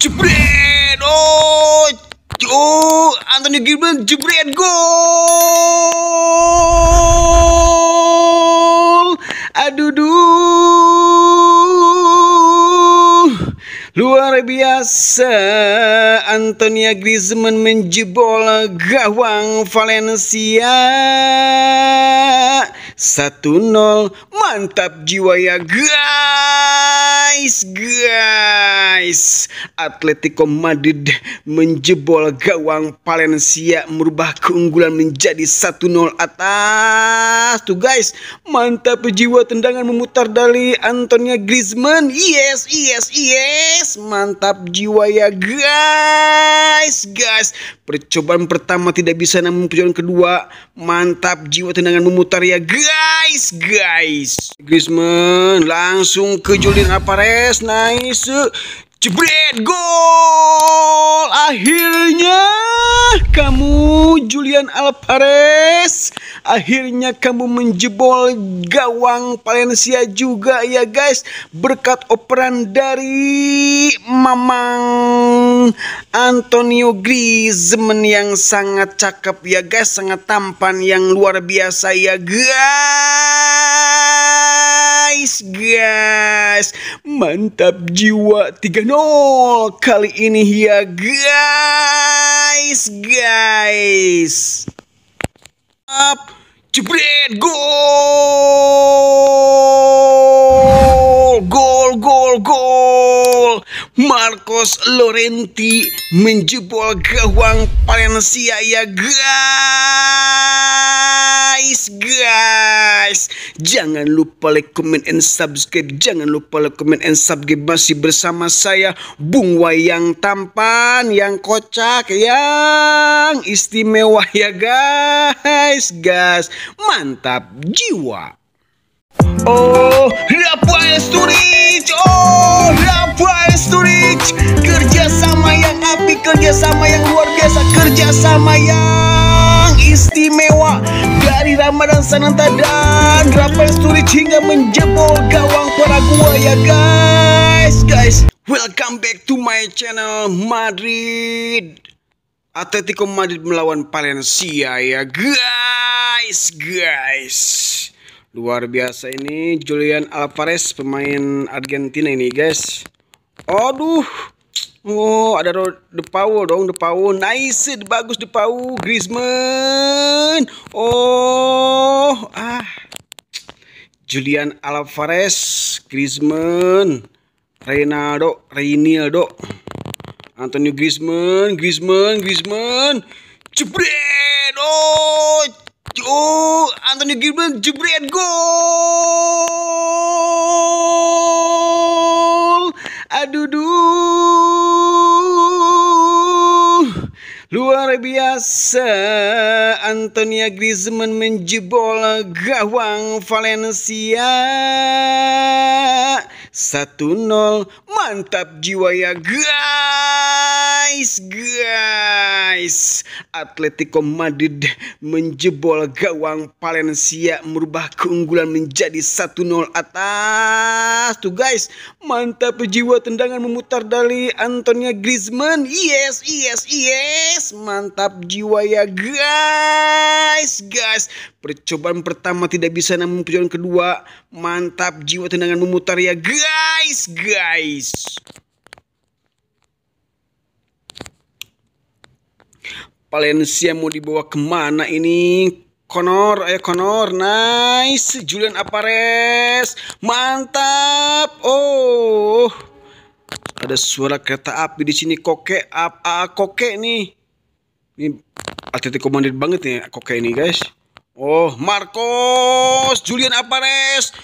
Jebret! Oh! Oh, Anthony Gilbert jebret gol! Aduh duh. Luar biasa Antonia Griezmann menjebol gawang Valencia 1-0 mantap jiwa ya guys guys Guys, Atletico Madrid menjebol gawang Valencia merubah keunggulan menjadi 1-0 atas. Tuh guys, mantap jiwa tendangan memutar dari Antonia Griezmann. Yes, yes, yes. Mantap jiwa ya guys. Guys, percobaan pertama tidak bisa namun percobaan kedua mantap jiwa tendangan memutar ya guys. Guys. Griezmann langsung ke Julian Alvarez. Nice. Jebret gol! Akhirnya kamu Julian Alvarez akhirnya kamu menjebol gawang Valencia juga ya guys berkat operan dari Mamang Antonio Griezmann yang sangat cakep ya guys sangat tampan yang luar biasa ya guys Mantap jiwa 30 kali ini ya guys guys Up Jebret gol Gol gol gol Marcos Lorenti menjebol gawang Valencia ya guys guys Jangan lupa like, comment, and subscribe. Jangan lupa like, comment, and subscribe. Masih bersama saya, Bung Wayang Tampan, yang kocak, yang istimewa ya guys. Gas, mantap jiwa. Oh, Rafael storage. oh, Rafael storage. Kerjasama yang api, kerjasama yang luar biasa, kerjasama yang istimewa, dari Ramadan Sananta dan Rafael Sturridge hingga menjebol gawang para gua ya guys guys welcome back to my channel Madrid Atletico Madrid melawan Valencia ya guys guys luar biasa ini Julian Alvarez pemain Argentina ini guys aduh Oh, ada De power dong, De power Nice, bagus De power Griezmann. Oh, ah. Julian Alvarez, Griezmann, Reynaldo, Reynildo. Antonio Griezmann, Griezmann, Griezmann. Jebret. Oh, oh, Antonio Griezmann jebret gol. Aduh, Luar biasa, Antonia Griezmann menjebol gawang Valencia satu nol mantap jiwa ya guys guys Atletico Madrid menjebol gawang Valencia merubah keunggulan menjadi satu nol atas tuh guys mantap jiwa tendangan memutar dari Antonia Griezmann yes yes yes mantap jiwa ya guys guys percobaan pertama tidak bisa namun percobaan kedua mantap jiwa tendangan memutar ya guys guys, guys. Valencia mau dibawa kemana ini? Connor, ayo eh, Connor, nice. Julian Apares, mantap. Oh, ada suara kereta api di sini. Koke, ap, koke nih. Ini Atletico Madrid banget nih koke ini guys. Oh, Marcos, Julian Apares.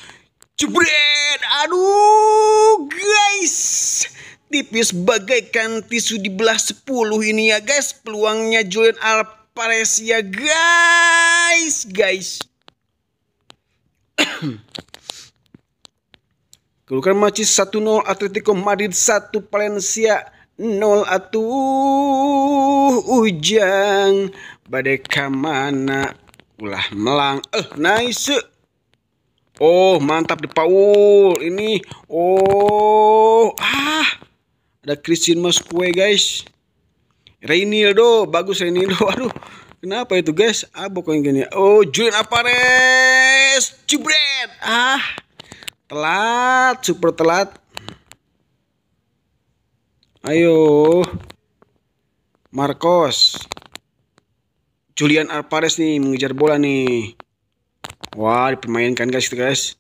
Jebret, aduh guys. Tipis bagaikan tisu di belah 10 ini ya guys. Peluangnya Julian Alvarez ya guys, guys. Kelukan Macis 1-0, Atletico Madrid 1, Valencia 0 atuh ujang badai kemana ulah melang eh nice Oh, mantap di Paul. Ini oh, ah. Ada Christian kue, guys. Reinildo, bagus Reinildo. Aduh, kenapa itu, guys? Ah, pokoknya gini. Oh, Julian Apares. Jubret. Ah. Telat, super telat. Ayo. Marcos. Julian Alvarez nih mengejar bola nih. Wah, dipermainkan guys itu guys.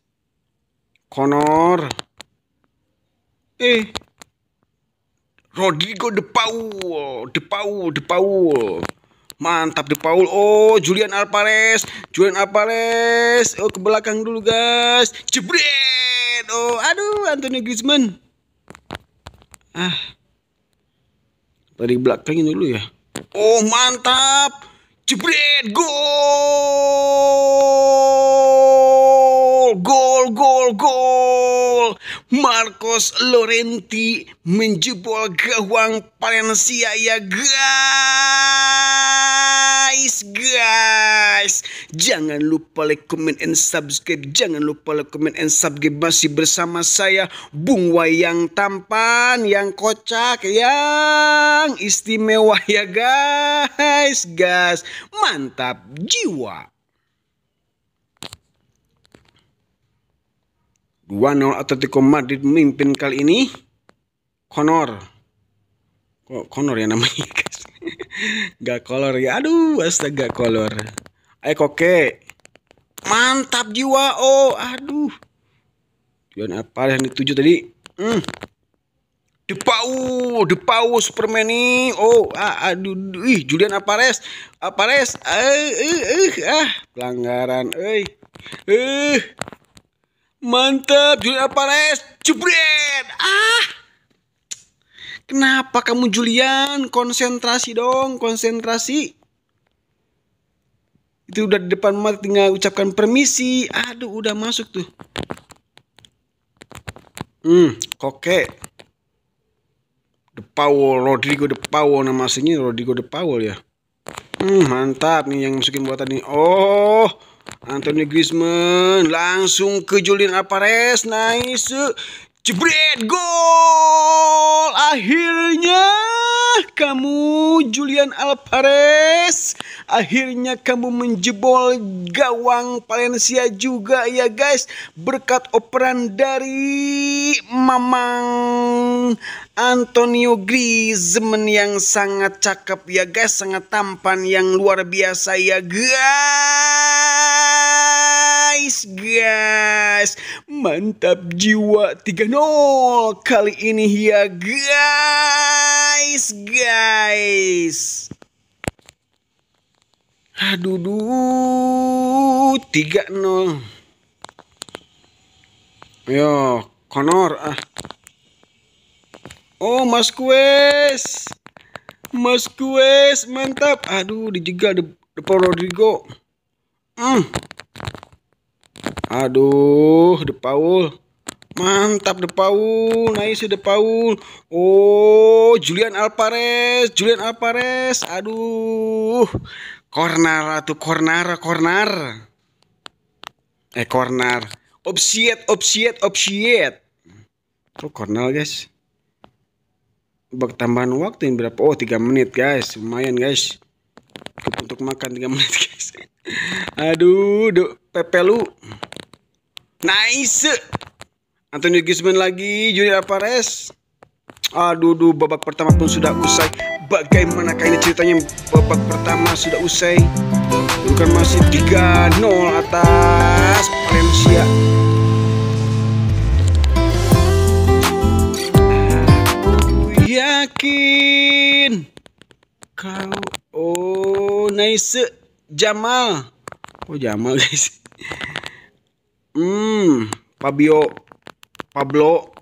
Connor. Eh. Rodrigo De Paul, De Paul, De Paul. Mantap De Paul. Oh, Julian Alvarez. Julian Alvarez. Oh, ke belakang dulu, guys. Jebret. Oh, aduh, Anthony Griezmann. Ah. Dari belakangin dulu ya. Oh, mantap. Чипрет, гол! gol, gol, gol. Marcos Lorenti menjebol gawang Valencia ya guys, guys. Jangan lupa like, comment, and subscribe. Jangan lupa like, comment, and subscribe. Masih bersama saya Bung Wayang Tampan, yang kocak, yang istimewa ya guys, guys. Mantap jiwa. 2-0 Atletico Madrid memimpin kali ini Connor kok Connor ya namanya guys gak kolor ya aduh astaga kolor ayo eh, koke mantap jiwa oh aduh tujuan apa yang dituju tadi hmm. Depau, Depau Superman nih. Oh, ah, aduh, ih, Julian Apares, Apares, eh, eh, eh, ah, pelanggaran, eh, eh, Mantap, Julian Alvarez. Jebret. Ah. Kenapa kamu Julian? Konsentrasi dong, konsentrasi. Itu udah di depan mata tinggal ucapkan permisi. Aduh, udah masuk tuh. Hmm, oke. The Power, Rodrigo The Power nama aslinya Rodrigo The Power ya. Hmm, mantap nih yang masukin buatan nih. Oh, Anthony Griezmann langsung ke Julian Alvarez nice jebret gol akhirnya kamu Julian Alvarez akhirnya kamu menjebol gawang Valencia juga ya guys berkat operan dari Mamang Antonio Griezmann yang sangat cakep ya guys sangat tampan yang luar biasa ya guys guys Mantap jiwa 3-0 Kali ini ya guys Guys Aduh duh 3-0 Yo Connor ah Oh Mas Kues Mas Kues mantap Aduh dijegal de depan Rodrigo Hmm Aduh, De Paul. Mantap De Paul, nice De Paul. Oh, Julian Alvarez, Julian Alvarez. Aduh. Corner tuh corner, corner. Eh corner. obsiet obsiet obsiet Tuh oh, corner, guys. tambahan waktu yang berapa? Oh, 3 menit, guys. Lumayan, guys. untuk makan 3 menit, guys. Aduh, do, pepe lu. Nice. Antonio Griezmann lagi, Juli Alvarez. Aduh, duh, babak pertama pun sudah usai. Bagaimana ini ceritanya babak pertama sudah usai? Bukan masih 3-0 atas Valencia. Aku yakin kau oh nice Jamal. Oh Jamal guys. Hmm, Fabio Pablo.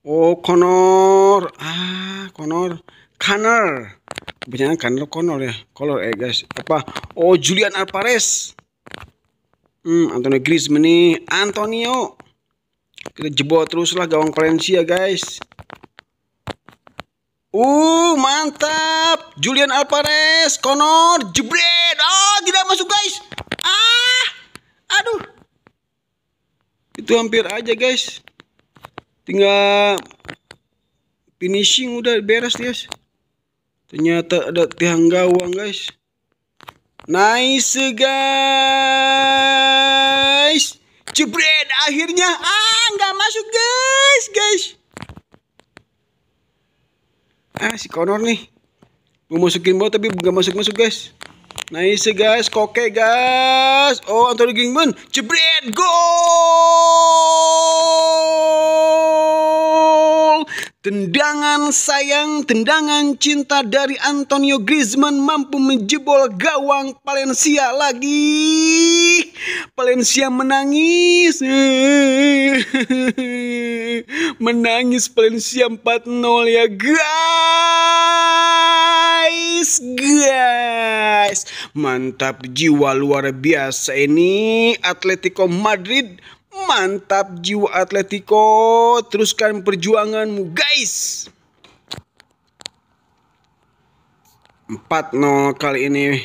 Oh, Connor. Ah, Connor. Connor. Kebanyakan Connor Connor ya. Connor eh guys. Apa? Oh, Julian Alvarez. Hmm, Antonio Griezmann nih. Antonio. Kita jebol terus lah gawang Valencia, guys. Uh, mantap. Julian Alvarez, Connor, jebret. Oh, tidak masuk itu hampir aja guys tinggal finishing udah beres guys ternyata ada tiang gawang guys nice guys jebret akhirnya ah nggak masuk guys guys ah si Connor nih mau masukin bawah tapi nggak masuk masuk guys Nice guys, koke guys. Oh, Anthony Gingman, jebret, gol! Tendangan sayang, tendangan cinta dari Antonio Griezmann mampu menjebol gawang Valencia lagi. Valencia menangis. Menangis Valencia 4-0 ya guys. Guys. Mantap jiwa luar biasa ini Atletico Madrid. Mantap jiwa Atletico. Teruskan perjuanganmu guys. 4-0 kali ini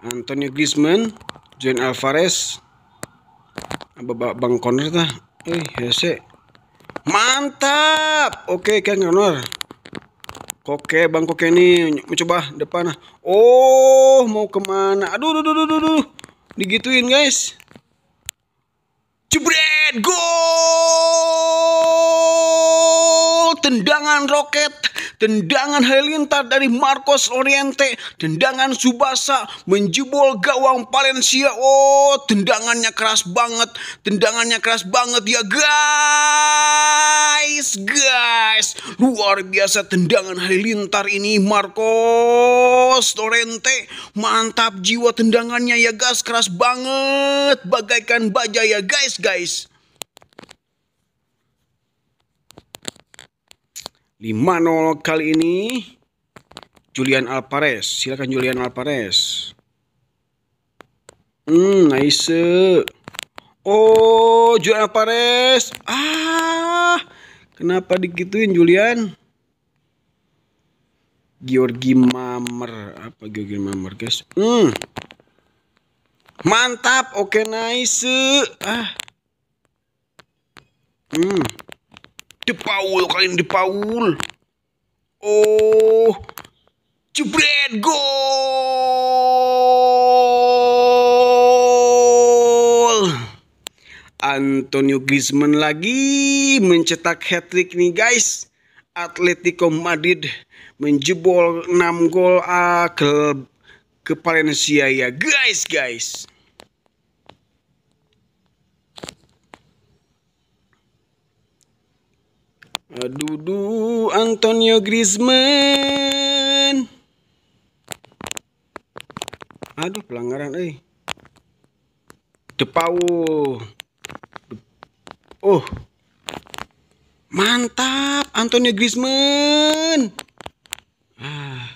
Antonio Griezmann, Juan Alvarez. Bang Connor tah. Eh, hese. Mantap. Oke, Kang Connor. Koke, Bang Koke ini mencoba depan. Oh, mau kemana? Aduh, aduh, aduh, aduh, aduh. Digituin, guys. Jebret, gol! Tendangan roket Tendangan halilintar dari Marcos Oriente, tendangan Subasa menjebol gawang Valencia. Oh, tendangannya keras banget, tendangannya keras banget ya guys, guys. Luar biasa tendangan halilintar ini Marcos Oriente. Mantap jiwa tendangannya ya guys, keras banget bagaikan baja ya guys, guys. 5-0 kali ini Julian Alvarez silakan Julian Alvarez hmm nice oh Julian Alvarez ah kenapa digituin Julian Georgi Mamer apa Georgi Mamer guys hmm mantap oke okay, nice ah hmm di Paul kali ini Paul Oh. Jebret gol. Antonio Griezmann lagi mencetak hat-trick nih guys. Atletico Madrid menjebol 6 gol ah, ke, ke Valencia ya guys guys. Dudu Antonio Griezmann. Aduh pelanggaran eh. Depau. Oh. Mantap Antonio Griezmann. Ah.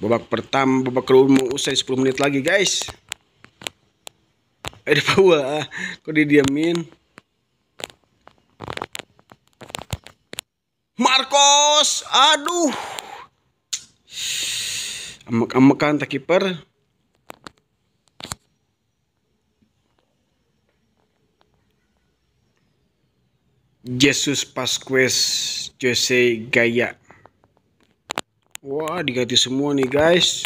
Babak pertama babak kedua usai 10 menit lagi guys. Eh Depau ah. Kok didiamin? Marcos. Aduh. Amek-amekan tak kiper. Jesus Pasquez Jose Gaya. Wah, diganti semua nih, guys.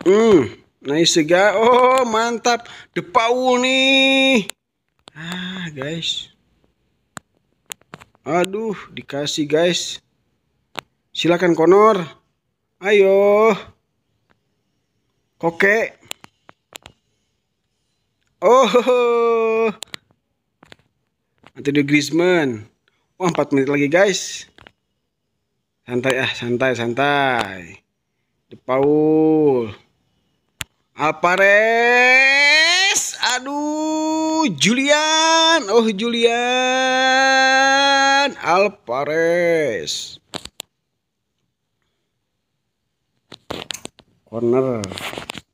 Hmm, nice guys. Oh, mantap. The Paul nih. Ah, guys. Aduh, dikasih guys. Silakan Konor. Ayo. Koke. Oh. nanti di Griezmann. Wah, 4 menit lagi guys. Santai ah, santai, santai. De Paul. Alvarez. Aduh, Julian. Oh, Julian. Alvarez. Corner.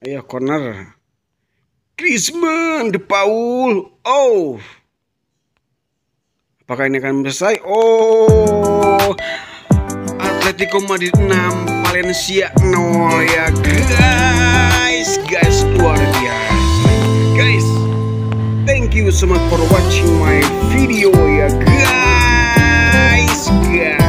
Ayo corner. Griezmann, De Paul. Oh. Apakah ini akan selesai? Oh. Atletico Madrid 6, Valencia 0 ya guys. Guys luar biasa. Guys, thank you so much for watching my video ya guys. Yeah.